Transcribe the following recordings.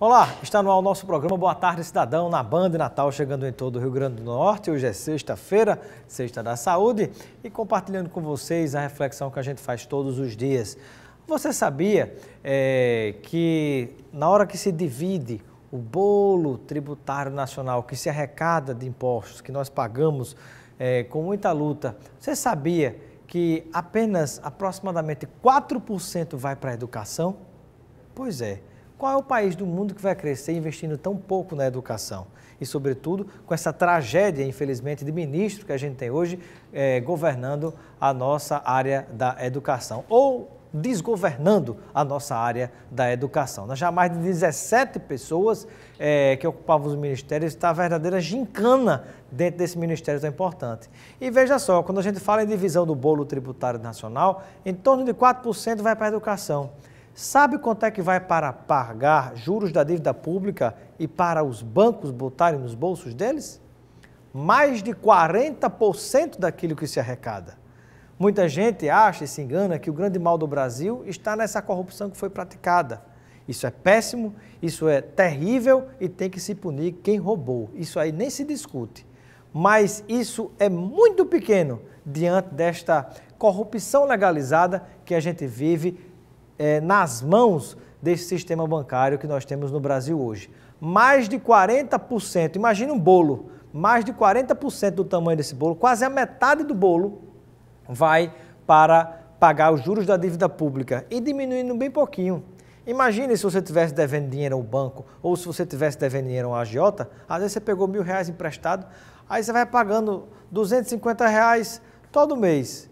Olá, está no ar o nosso programa Boa Tarde Cidadão, na Band Natal, chegando em todo o Rio Grande do Norte. Hoje é sexta-feira, sexta da saúde, e compartilhando com vocês a reflexão que a gente faz todos os dias. Você sabia é, que na hora que se divide o bolo tributário nacional, que se arrecada de impostos, que nós pagamos é, com muita luta, você sabia que apenas aproximadamente 4% vai para a educação? Pois é. Qual é o país do mundo que vai crescer investindo tão pouco na educação? E, sobretudo, com essa tragédia, infelizmente, de ministro que a gente tem hoje eh, governando a nossa área da educação. Ou desgovernando a nossa área da educação. Já mais de 17 pessoas eh, que ocupavam os ministérios, está a verdadeira gincana dentro desse ministério tão importante. E veja só, quando a gente fala em divisão do bolo tributário nacional, em torno de 4% vai para a educação. Sabe quanto é que vai para pagar juros da dívida pública e para os bancos botarem nos bolsos deles? Mais de 40% daquilo que se arrecada. Muita gente acha e se engana que o grande mal do Brasil está nessa corrupção que foi praticada. Isso é péssimo, isso é terrível e tem que se punir quem roubou. Isso aí nem se discute. Mas isso é muito pequeno diante desta corrupção legalizada que a gente vive é, nas mãos desse sistema bancário que nós temos no Brasil hoje. Mais de 40%, imagina um bolo, mais de 40% do tamanho desse bolo, quase a metade do bolo, vai para pagar os juros da dívida pública e diminuindo bem pouquinho. Imagine se você tivesse devendo dinheiro ao banco ou se você tivesse devendo dinheiro a um agiota, às vezes você pegou mil reais emprestado, aí você vai pagando 250 reais todo mês.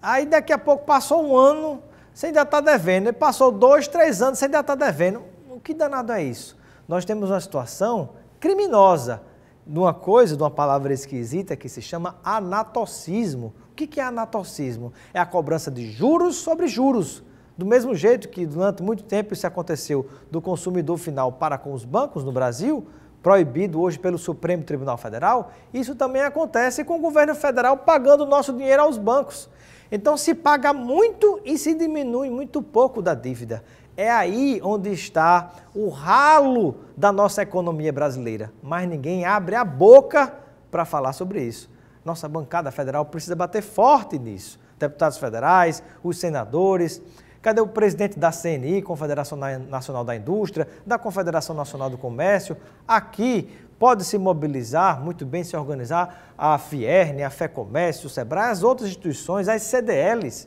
Aí daqui a pouco passou um ano, você ainda está devendo. Né? passou dois, três anos, você ainda está devendo. O que danado é isso? Nós temos uma situação criminosa de uma coisa, de uma palavra esquisita que se chama anatocismo. O que é anatocismo? É a cobrança de juros sobre juros. Do mesmo jeito que durante muito tempo isso aconteceu do consumidor final para com os bancos no Brasil, proibido hoje pelo Supremo Tribunal Federal, isso também acontece com o governo federal pagando o nosso dinheiro aos bancos. Então se paga muito e se diminui muito pouco da dívida. É aí onde está o ralo da nossa economia brasileira. Mas ninguém abre a boca para falar sobre isso. Nossa bancada federal precisa bater forte nisso. Deputados federais, os senadores, Cadê o presidente da CNI, Confederação Nacional da Indústria, da Confederação Nacional do Comércio? Aqui pode se mobilizar, muito bem se organizar a Fierne, né, a FEComércio, o SEBRAE, as outras instituições, as CDLs.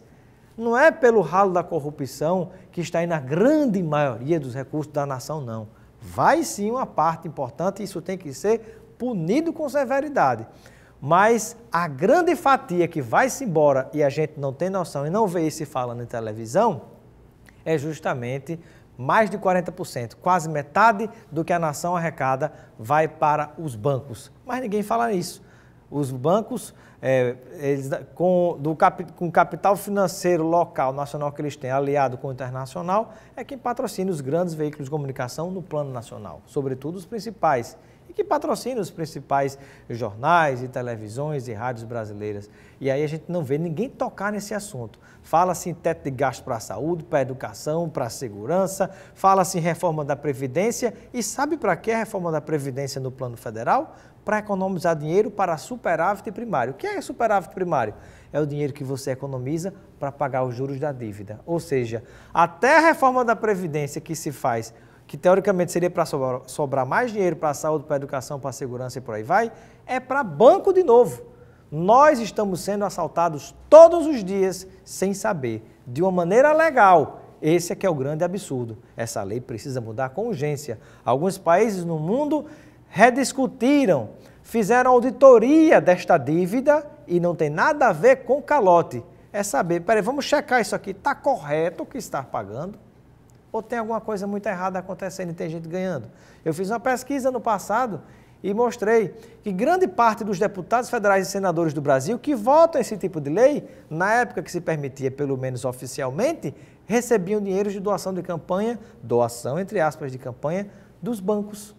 Não é pelo ralo da corrupção que está aí na grande maioria dos recursos da nação, não. Vai sim uma parte importante, isso tem que ser punido com severidade. Mas a grande fatia que vai-se embora e a gente não tem noção e não vê isso falando em televisão, é justamente mais de 40%, quase metade do que a nação arrecada vai para os bancos. Mas ninguém fala isso. Os bancos, é, eles, com, com o capital financeiro local, nacional que eles têm, aliado com o internacional, é quem patrocina os grandes veículos de comunicação no plano nacional, sobretudo os principais, e que patrocina os principais jornais e televisões e rádios brasileiras. E aí a gente não vê ninguém tocar nesse assunto. Fala-se em teto de gasto para a saúde, para a educação, para a segurança, fala-se em reforma da Previdência e sabe para que a reforma da Previdência no plano federal? Para economizar dinheiro para superávit primário. O que é superávit primário? É o dinheiro que você economiza para pagar os juros da dívida. Ou seja, até a reforma da Previdência que se faz que teoricamente seria para sobrar, sobrar mais dinheiro para a saúde, para a educação, para a segurança e por aí vai, é para banco de novo. Nós estamos sendo assaltados todos os dias sem saber, de uma maneira legal. Esse é que é o grande absurdo. Essa lei precisa mudar com urgência. Alguns países no mundo rediscutiram, fizeram auditoria desta dívida e não tem nada a ver com calote. É saber, peraí, vamos checar isso aqui, está correto o que está pagando? ou tem alguma coisa muito errada acontecendo e tem gente ganhando? Eu fiz uma pesquisa no passado e mostrei que grande parte dos deputados federais e senadores do Brasil que votam esse tipo de lei, na época que se permitia, pelo menos oficialmente, recebiam dinheiro de doação de campanha, doação entre aspas de campanha, dos bancos.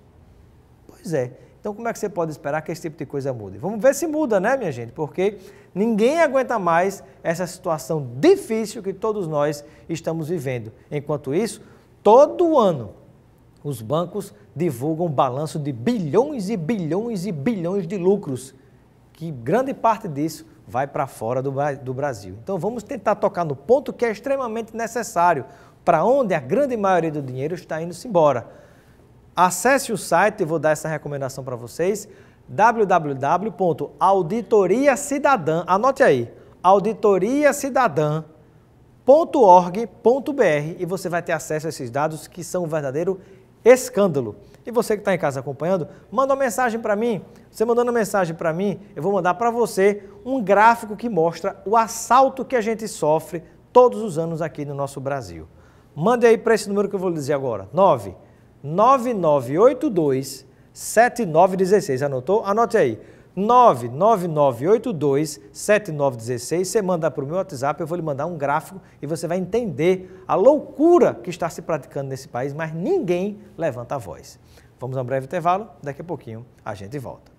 Pois é. Então, como é que você pode esperar que esse tipo de coisa mude? Vamos ver se muda, né, minha gente? Porque ninguém aguenta mais essa situação difícil que todos nós estamos vivendo. Enquanto isso, todo ano os bancos divulgam um balanço de bilhões e bilhões e bilhões de lucros, que grande parte disso vai para fora do, do Brasil. Então, vamos tentar tocar no ponto que é extremamente necessário, para onde a grande maioria do dinheiro está indo-se embora Acesse o site, e vou dar essa recomendação para vocês, www.auditoriacidadã, anote aí, auditoriacidadã.org.br e você vai ter acesso a esses dados que são um verdadeiro escândalo. E você que está em casa acompanhando, manda uma mensagem para mim. Você mandando uma mensagem para mim, eu vou mandar para você um gráfico que mostra o assalto que a gente sofre todos os anos aqui no nosso Brasil. Mande aí para esse número que eu vou lhe dizer agora, 9 9982 7916. Anotou? Anote aí. 7916. Você manda para o meu WhatsApp, eu vou lhe mandar um gráfico e você vai entender a loucura que está se praticando nesse país, mas ninguém levanta a voz. Vamos a um breve intervalo, daqui a pouquinho a gente volta.